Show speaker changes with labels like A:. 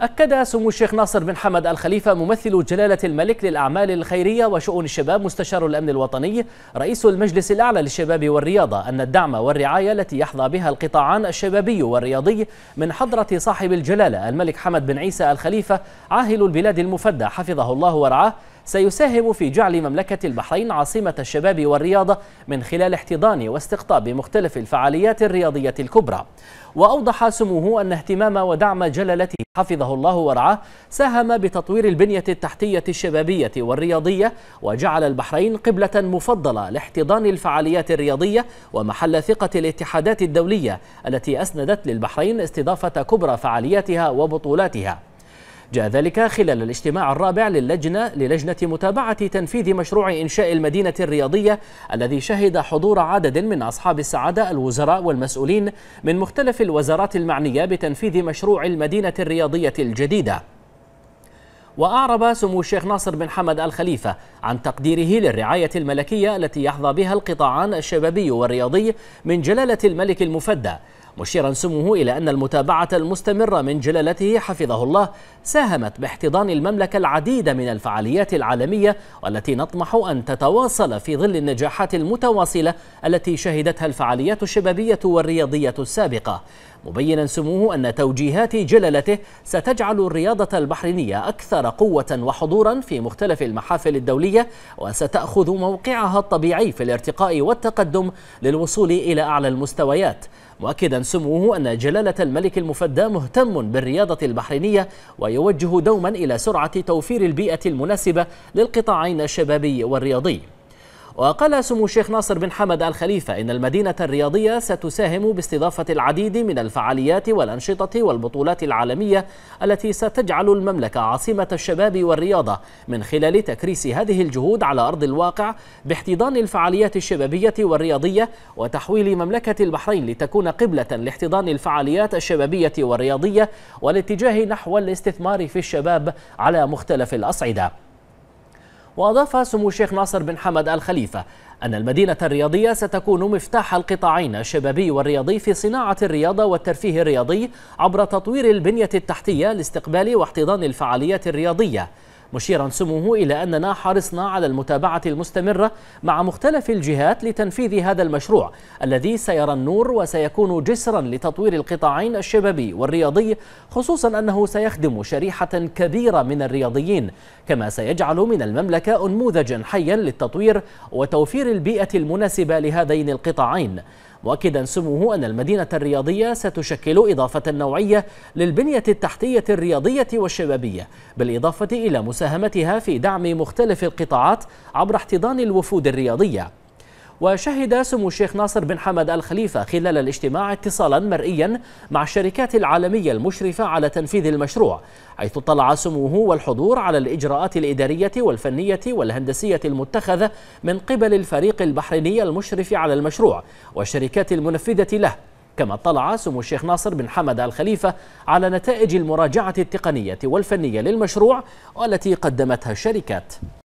A: أكد سمو الشيخ ناصر بن حمد الخليفة ممثل جلالة الملك للأعمال الخيرية وشؤون الشباب مستشار الأمن الوطني رئيس المجلس الأعلى للشباب والرياضة أن الدعم والرعاية التي يحظى بها القطاعان الشبابي والرياضي من حضرة صاحب الجلالة الملك حمد بن عيسى الخليفة عاهل البلاد المفدى حفظه الله ورعاه سيساهم في جعل مملكة البحرين عاصمة الشباب والرياضة من خلال احتضان واستقطاب مختلف الفعاليات الرياضية الكبرى وأوضح سموه أن اهتمام ودعم جلالته حفظه الله ورعاه ساهم بتطوير البنية التحتية الشبابية والرياضية وجعل البحرين قبلة مفضلة لاحتضان الفعاليات الرياضية ومحل ثقة الاتحادات الدولية التي أسندت للبحرين استضافة كبرى فعالياتها وبطولاتها جاء ذلك خلال الاجتماع الرابع للجنة للجنة متابعة تنفيذ مشروع إنشاء المدينة الرياضية الذي شهد حضور عدد من أصحاب السعادة الوزراء والمسؤولين من مختلف الوزارات المعنية بتنفيذ مشروع المدينة الرياضية الجديدة وأعرب سمو الشيخ ناصر بن حمد الخليفة عن تقديره للرعاية الملكية التي يحظى بها القطاعان الشبابي والرياضي من جلالة الملك المفدى مشيرا سموه إلى أن المتابعة المستمرة من جلالته حفظه الله ساهمت باحتضان المملكة العديد من الفعاليات العالمية والتي نطمح أن تتواصل في ظل النجاحات المتواصلة التي شهدتها الفعاليات الشبابية والرياضية السابقة مبينا سموه أن توجيهات جلالته ستجعل الرياضة البحرينية أكثر قوة وحضورا في مختلف المحافل الدولية وستأخذ موقعها الطبيعي في الارتقاء والتقدم للوصول إلى أعلى المستويات مؤكدا سموه أن جلالة الملك المفدى مهتم بالرياضة البحرينية ويوجه دوما إلى سرعة توفير البيئة المناسبة للقطاعين الشبابي والرياضي وقال سمو الشيخ ناصر بن حمد الخليفة إن المدينة الرياضية ستساهم باستضافة العديد من الفعاليات والأنشطة والبطولات العالمية التي ستجعل المملكة عاصمة الشباب والرياضة من خلال تكريس هذه الجهود على أرض الواقع باحتضان الفعاليات الشبابية والرياضية وتحويل مملكة البحرين لتكون قبلة لاحتضان الفعاليات الشبابية والرياضية والاتجاه نحو الاستثمار في الشباب على مختلف الأصعدة وأضاف سمو الشيخ ناصر بن حمد الخليفة أن المدينة الرياضية ستكون مفتاح القطاعين الشبابي والرياضي في صناعة الرياضة والترفيه الرياضي عبر تطوير البنية التحتية لاستقبال واحتضان الفعاليات الرياضية مشيرا سموه إلى أننا حرصنا على المتابعة المستمرة مع مختلف الجهات لتنفيذ هذا المشروع الذي سيرى النور وسيكون جسرا لتطوير القطاعين الشبابي والرياضي خصوصا أنه سيخدم شريحة كبيرة من الرياضيين كما سيجعل من المملكة أنموذجا حيا للتطوير وتوفير البيئة المناسبة لهذين القطاعين مؤكدا سموه أن المدينة الرياضية ستشكل إضافة نوعية للبنية التحتية الرياضية والشبابية بالإضافة إلى مساهمتها في دعم مختلف القطاعات عبر احتضان الوفود الرياضية وشهد سمو الشيخ ناصر بن حمد الخليفة خلال الاجتماع اتصالا مرئيا مع الشركات العالمية المشرفة على تنفيذ المشروع حيث اطلع سموه والحضور على الإجراءات الإدارية والفنية والهندسية المتخذة من قبل الفريق البحريني المشرف على المشروع والشركات المنفذة له كما اطلع سمو الشيخ ناصر بن حمد الخليفة على نتائج المراجعة التقنية والفنية للمشروع والتي قدمتها الشركات